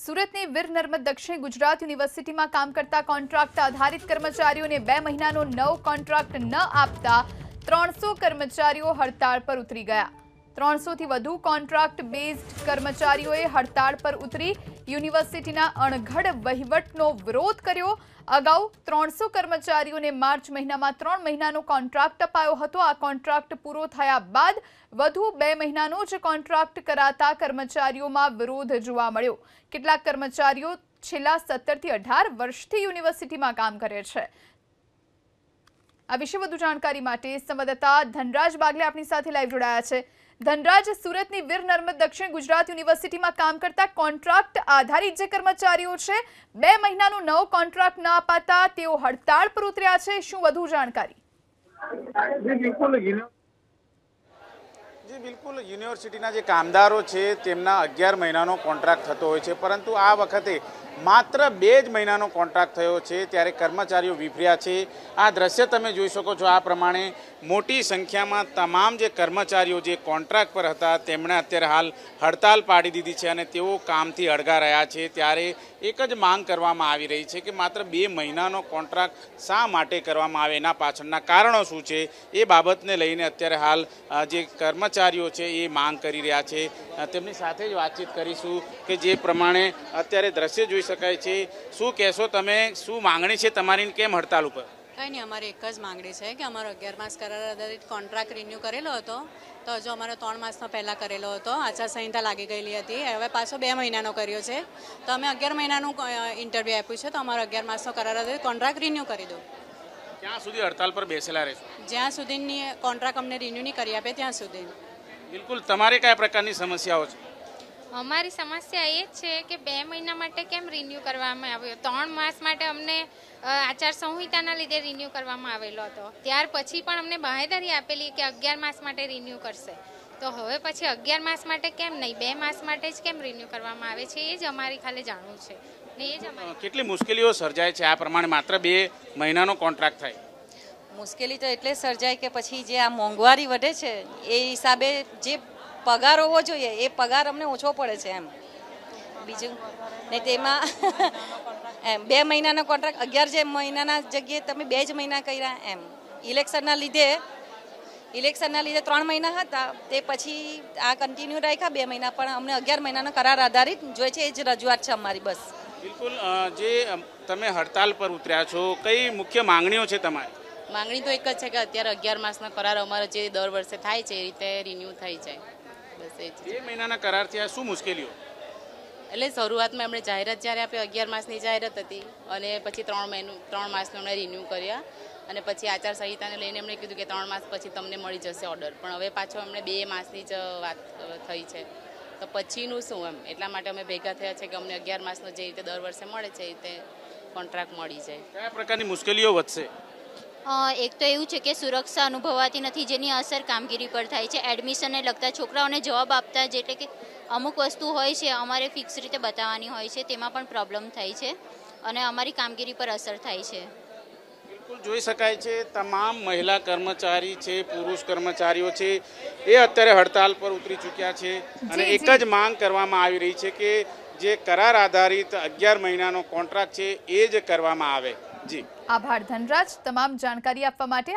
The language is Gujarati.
સુરતની વીર નર્મદ દક્ષિણ ગુજરાત યુનિવર્સિટીમાં કામ કરતા કોન્ટ્રાક્ટ આધારિત કર્મચારીઓને બે મહિનાનો નવ કોન્ટ્રાક્ટ ન આપતા ત્રણસો કર્મચારીઓ હડતાળ પર ઉતરી ગયા ત્રણસોથી વધુ કોન્ટ્રાક્ટ બેઝડ કર્મચારીઓએ હડતાળ પર ઉતરી યુનિવર્સિટીના અણઘડ વહીવટનો વિરોધ કર્યો અગાઉ ત્રણસો કર્મચારીઓને માર્ચ મહિનામાં ત્રણ મહિનાનો કોન્ટ્રાક્ટ અપાયો હતો આ કોન્ટ્રાક્ટ પૂરો થયા બાદ વધુ બે મહિનાનો જ કોન્ટ્રાક્ટ કરાતા કર્મચારીઓમાં વિરોધ જોવા મળ્યો કેટલાક કર્મચારીઓ છેલ્લા સત્તરથી અઢાર વર્ષથી યુનિવર્સિટીમાં કામ કરે છે આ વિશે વધુ જાણકારી માટે સંવાદદાતા ધનરાજ બાગલે આપણી સાથે લાઈવ જોડાયા છે ધનરાજ સુરતની વીર નર્મદ દક્ષિણ ગુજરાત યુનિવર્સિટીમાં કામ કરતા કોન્ટ્રાક્ટ આધારિત જે કર્મચારીઓ છે બે મહિનાનો નવો કોન્ટ્રાક્ટ ના અપાતા તેઓ હડતાળ પર ઉતર્યા છે શું વધુ જાણકારી બિલકુલ બિલકુલ યુનિવર્સિટીના જે કામદારો છે તેમના અગિયાર મહિનાનો કોન્ટ્રાક્ટ થતો હોય છે પરંતુ આ વખતે માત્ર બે જ મહિનાનો કોન્ટ્રાક્ટ થયો છે ત્યારે કર્મચારીઓ વિફર્યા છે આ દ્રશ્ય તમે જોઈ શકો છો આ પ્રમાણે મોટી સંખ્યામાં તમામ જે કર્મચારીઓ જે કોન્ટ્રાક્ટ પર હતા તેમણે અત્યારે હાલ હડતાલ પાડી દીધી છે અને તેઓ કામથી અડગા રહ્યા છે ત્યારે એક જ માંગ કરવામાં આવી રહી છે કે માત્ર બે મહિનાનો કોન્ટ્રાક્ટ શા માટે કરવામાં આવે એના પાછળના કારણો શું છે એ બાબતને લઈને અત્યારે હાલ જે કર્મચારીઓ છે એ માંગ કરી રહ્યા છે તેમની સાથે જ વાતચીત કરીશું કે જે પ્રમાણે અત્યારે દ્રશ્ય જોઈ શકાય છે શું કહેશો તમે શું માંગણી છે તમારી કેમ હડતાલ ઉપર કંઈ નહીં અમારી એક જ માંગણી છે કે અમારો અગિયાર માસ કરાર આધારિત કોન્ટ્રાક્ટ રિન્યૂ કરેલો હતો તો હજુ અમારો ત્રણ માસનો પહેલાં કરેલો હતો આચારસંહિતા લાગી ગયેલી હતી હવે પાછો બે મહિનાનો કર્યો છે તો અમે અગિયાર મહિનાનું ઇન્ટરવ્યૂ આપ્યું છે તો અમારો અગિયાર માસનો કરાર આધારિત કોન્ટ્રાક્ટ રિન્યૂ કરી દો ક્યાં સુધી હડતાલ પર બેસેલા રહેશે જ્યાં સુધીની કોન્ટ્રાક્ટ અમને રિન્યૂ નહીં કરી આપે ત્યાં સુધી બિલકુલ તમારે કયા પ્રકારની સમસ્યાઓ છે અમારી સમસ્યા એ જ છે કે બે મહિના માટે કેમ રિન્યૂ કરવામાં આવ્યો ત્રણ માસ માટે અમને આચાર સંહિતાના લીધે રિન્યૂ કરવામાં આવેલો હતો ત્યાર પછી પણ અમને બાહેદારી આપેલી કે અગિયાર માસ માટે રિન્યૂ કરશે તો હવે પછી અગિયાર માસ માટે કેમ નહીં બે માસ માટે જ કેમ રિન્યૂ કરવામાં આવે છે એ જ અમારી ખાલી જાણવું છે ને એ જ કેટલી મુશ્કેલીઓ સર્જાય છે આ પ્રમાણે માત્ર બે મહિનાનો કોન્ટ્રાક્ટ થાય મુશ્કેલી તો એટલે સર્જાય કે પછી જે આ મોંઘવારી વધે છે એ હિસાબે જે પગાર હોવો જોઈએ એ પગાર અમને ઓછો પડે છે એમ બીજું ને તેમાં એમ બે મહિનાનો કોન્ટ્રાક્ટ અગિયાર જે મહિનાના જગ્યાએ તમે બે જ મહિના કર્યા એમ ઇલેક્શનના લીધે ઇલેક્શનના લીધે ત્રણ મહિના હતા તે પછી આ કન્ટિન્યુ રાખ્યા બે મહિના પણ અમને અગિયાર મહિનાનો કરાર આધારિત જોઈએ છે એ જ રજૂઆત છે અમારી બસ બિલકુલ જે તમે હડતાલ પર ઉતર્યા છો કઈ મુખ્ય માંગણીઓ છે તમારી માંગણી તો એક જ છે કે અત્યારે અગિયાર માસનો કરાર અમારો જે દર વર્ષે થાય છે એ રીતે રિન્યૂ થઈ જાય બસ એ બે મહિનાના કરારથી આ શું મુશ્કેલીઓ એટલે શરૂઆતમાં એમણે જાહેરાત જ્યારે આપી અગિયાર માસની જાહેરાત હતી અને પછી ત્રણ મહિનું ત્રણ માસનું એમણે રિન્યૂ કર્યા અને પછી આચારસંહિતાને લઈને એમણે કીધું કે ત્રણ માસ પછી તમને મળી જશે ઓર્ડર પણ હવે પાછો એમણે બે માસની જ વાત થઈ છે તો પછીનું શું એમ એટલા માટે અમે ભેગા થયા છે કે અમને અગિયાર માસનો જે રીતે દર વર્ષે મળે છે એ રીતે કોન્ટ્રાક્ટ મળી જાય કયા પ્રકારની મુશ્કેલીઓ વધશે એક તો એવું છે કે સુરક્ષા અનુભવાતી નથી જેની અસર કામગીરી પર થાય છે એડમિશનને લગતા છોકરાઓને જવાબ આપતા જ એટલે કે અમુક વસ્તુ હોય છે અમારે ફિક્સ રીતે બતાવવાની હોય છે તેમાં પણ પ્રોબ્લેમ થાય છે અને અમારી કામગીરી પર અસર થાય છે જોઈ શકાય છે તમામ મહિલા કર્મચારી છે પુરુષ કર્મચારીઓ છે એ અત્યારે હડતાલ પર ઉતરી ચૂક્યા છે અને એક જ માંગ કરવામાં આવી રહી છે કે જે કરાર આધારિત અગિયાર મહિનાનો કોન્ટ્રાક્ટ છે એ જ કરવામાં આવે જી આભાર ધનરાજ તમામ જાણકારી આપવા માટે